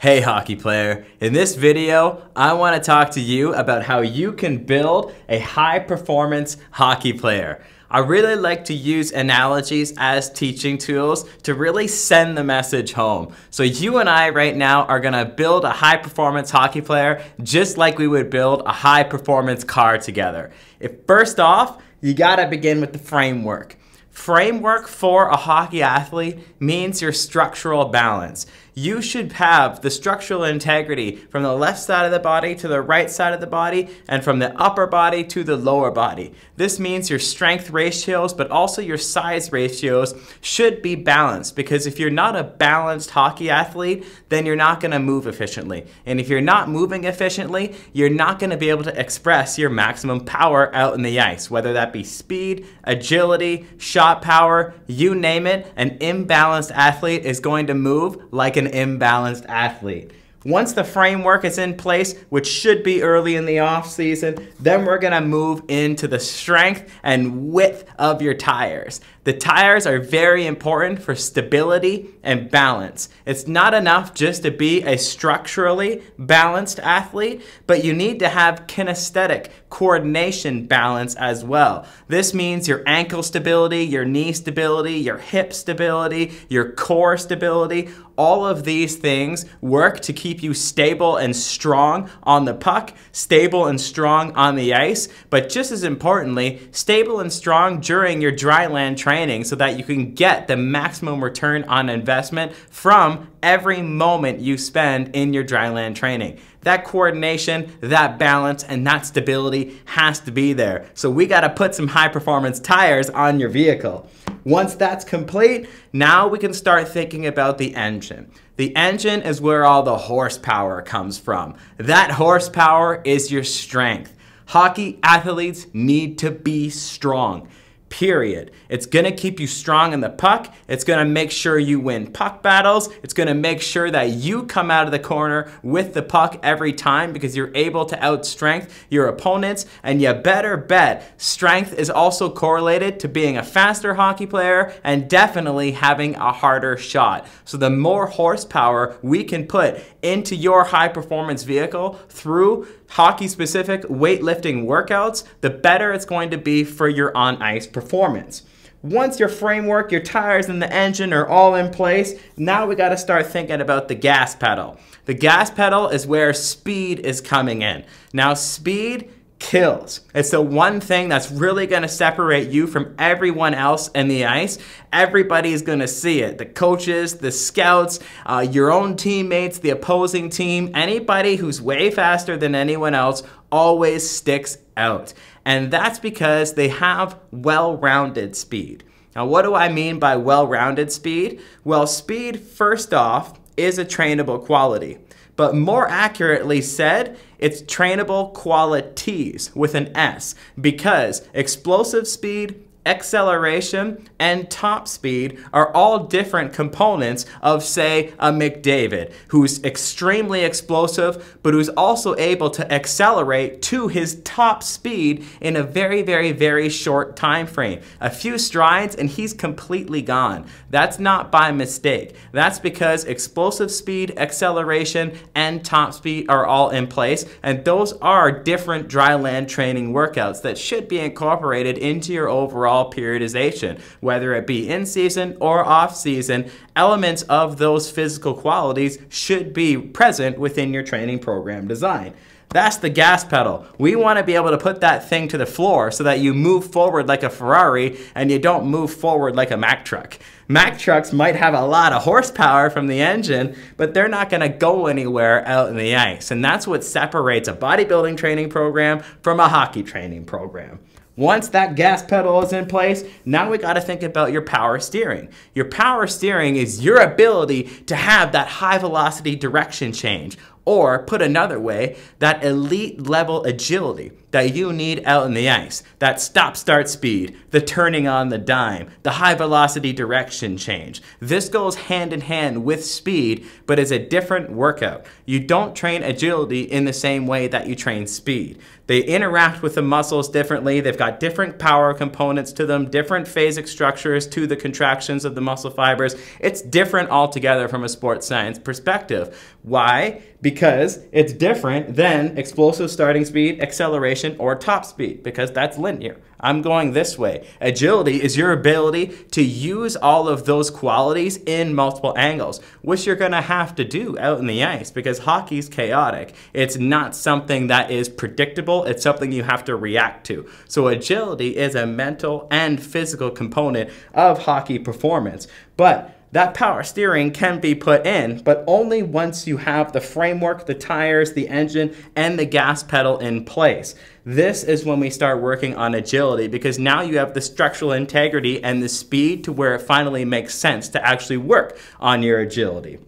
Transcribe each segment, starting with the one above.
Hey hockey player, in this video I want to talk to you about how you can build a high performance hockey player. I really like to use analogies as teaching tools to really send the message home. So you and I right now are going to build a high performance hockey player just like we would build a high performance car together. If first off, you got to begin with the framework. Framework for a hockey athlete means your structural balance you should have the structural integrity from the left side of the body to the right side of the body and from the upper body to the lower body. This means your strength ratios, but also your size ratios should be balanced because if you're not a balanced hockey athlete, then you're not going to move efficiently. And if you're not moving efficiently, you're not going to be able to express your maximum power out in the ice, whether that be speed, agility, shot power, you name it, an imbalanced athlete is going to move like an imbalanced athlete. Once the framework is in place, which should be early in the off season, then we're gonna move into the strength and width of your tires. The tires are very important for stability and balance. It's not enough just to be a structurally balanced athlete, but you need to have kinesthetic coordination balance as well. This means your ankle stability, your knee stability, your hip stability, your core stability, all of these things work to keep you stable and strong on the puck, stable and strong on the ice, but just as importantly, stable and strong during your dry land training so that you can get the maximum return on investment from every moment you spend in your dry land training. That coordination, that balance, and that stability has to be there. So we gotta put some high performance tires on your vehicle. Once that's complete, now we can start thinking about the engine. The engine is where all the horsepower comes from. That horsepower is your strength. Hockey athletes need to be strong period. It's gonna keep you strong in the puck. It's gonna make sure you win puck battles. It's gonna make sure that you come out of the corner with the puck every time because you're able to outstrength your opponents. And you better bet strength is also correlated to being a faster hockey player and definitely having a harder shot. So the more horsepower we can put into your high performance vehicle through hockey specific weightlifting workouts, the better it's going to be for your on ice performance. Once your framework, your tires, and the engine are all in place, now we gotta start thinking about the gas pedal. The gas pedal is where speed is coming in. Now, speed kills. It's the one thing that's really going to separate you from everyone else in the ice. Everybody's going to see it. The coaches, the scouts, uh, your own teammates, the opposing team, anybody who's way faster than anyone else always sticks out. And that's because they have well-rounded speed. Now, what do I mean by well-rounded speed? Well, speed, first off, is a trainable quality. But more accurately said, it's trainable qualities with an S because explosive speed, acceleration, and top speed are all different components of, say, a McDavid, who's extremely explosive, but who's also able to accelerate to his top speed in a very, very, very short time frame. A few strides and he's completely gone. That's not by mistake. That's because explosive speed, acceleration, and top speed are all in place, and those are different dry land training workouts that should be incorporated into your overall overall periodization, whether it be in season or off season, elements of those physical qualities should be present within your training program design. That's the gas pedal. We want to be able to put that thing to the floor so that you move forward like a Ferrari and you don't move forward like a Mack truck. Mack trucks might have a lot of horsepower from the engine, but they're not going to go anywhere out in the ice. And that's what separates a bodybuilding training program from a hockey training program. Once that gas pedal is in place, now we gotta think about your power steering. Your power steering is your ability to have that high velocity direction change or, put another way, that elite level agility that you need out in the ice, that stop start speed, the turning on the dime, the high velocity direction change. This goes hand in hand with speed, but is a different workout. You don't train agility in the same way that you train speed. They interact with the muscles differently, they've got different power components to them, different phasic structures to the contractions of the muscle fibers. It's different altogether from a sports science perspective. Why? Because because it's different than explosive starting speed, acceleration, or top speed because that's linear. I'm going this way. Agility is your ability to use all of those qualities in multiple angles, which you're going to have to do out in the ice because hockey's chaotic. It's not something that is predictable, it's something you have to react to. So, agility is a mental and physical component of hockey performance. But that power steering can be put in, but only once you have the framework, the tires, the engine, and the gas pedal in place. This is when we start working on agility because now you have the structural integrity and the speed to where it finally makes sense to actually work on your agility.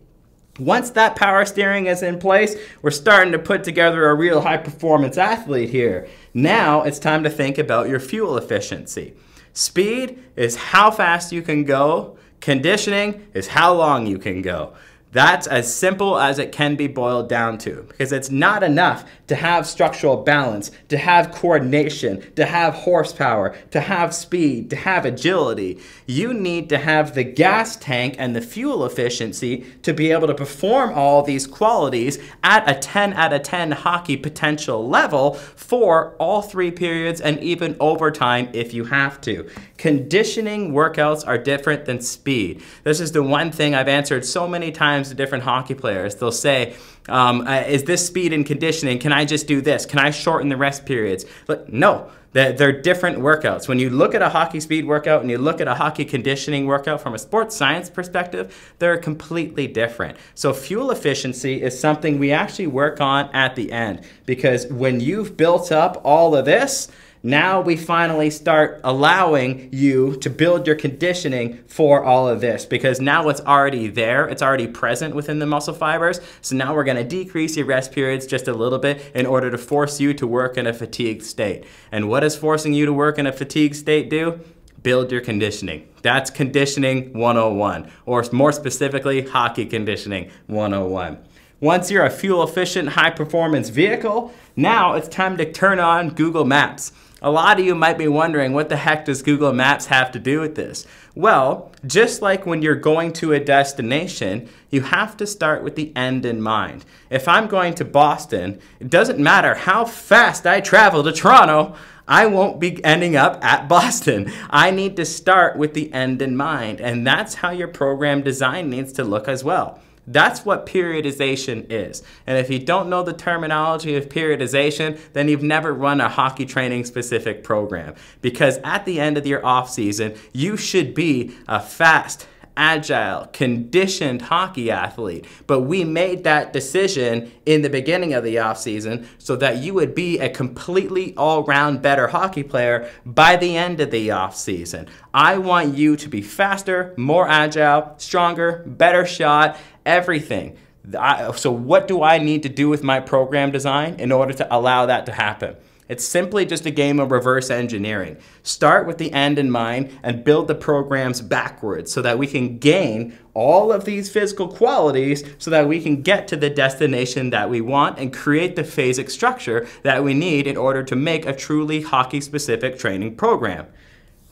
Once that power steering is in place, we're starting to put together a real high performance athlete here. Now it's time to think about your fuel efficiency. Speed is how fast you can go Conditioning is how long you can go. That's as simple as it can be boiled down to because it's not enough to have structural balance, to have coordination, to have horsepower, to have speed, to have agility. You need to have the gas tank and the fuel efficiency to be able to perform all these qualities at a 10 out of 10 hockey potential level for all three periods and even overtime if you have to. Conditioning workouts are different than speed. This is the one thing I've answered so many times sometimes to different hockey players. They'll say, um, uh, "Is this speed and conditioning? Can I just do this? Can I shorten the rest periods?" But no, they're, they're different workouts. When you look at a hockey speed workout and you look at a hockey conditioning workout from a sports science perspective, they're completely different. So fuel efficiency is something we actually work on at the end because when you've built up all of this now we finally start allowing you to build your conditioning for all of this because now it's already there, it's already present within the muscle fibers. So now we're gonna decrease your rest periods just a little bit in order to force you to work in a fatigued state. And what does forcing you to work in a fatigued state do? Build your conditioning. That's conditioning 101, or more specifically, hockey conditioning 101. Once you're a fuel efficient, high performance vehicle, now it's time to turn on Google Maps. A lot of you might be wondering what the heck does Google Maps have to do with this? Well, just like when you're going to a destination, you have to start with the end in mind. If I'm going to Boston, it doesn't matter how fast I travel to Toronto, I won't be ending up at Boston. I need to start with the end in mind, and that's how your program design needs to look as well. That's what periodization is. And if you don't know the terminology of periodization, then you've never run a hockey training specific program. Because at the end of your off season, you should be a fast, agile, conditioned hockey athlete. But we made that decision in the beginning of the offseason so that you would be a completely all round better hockey player by the end of the offseason. I want you to be faster, more agile, stronger, better shot, everything. I, so, what do I need to do with my program design in order to allow that to happen? It's simply just a game of reverse engineering. Start with the end in mind and build the programs backwards so that we can gain all of these physical qualities so that we can get to the destination that we want and create the phasic structure that we need in order to make a truly hockey specific training program.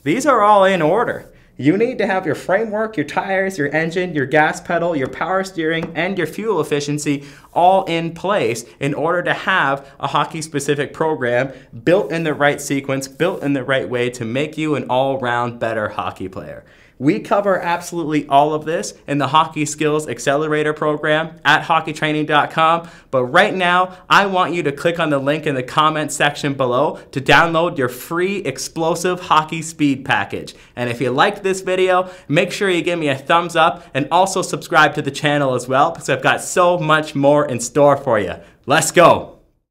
These are all in order. You need to have your framework, your tires, your engine, your gas pedal, your power steering, and your fuel efficiency all in place in order to have a hockey specific program built in the right sequence, built in the right way to make you an all round better hockey player. We cover absolutely all of this in the Hockey Skills Accelerator program at hockeytraining.com. But right now, I want you to click on the link in the comment section below to download your free explosive hockey speed package. And if you liked this video, make sure you give me a thumbs up and also subscribe to the channel as well because I've got so much more in store for you. Let's go.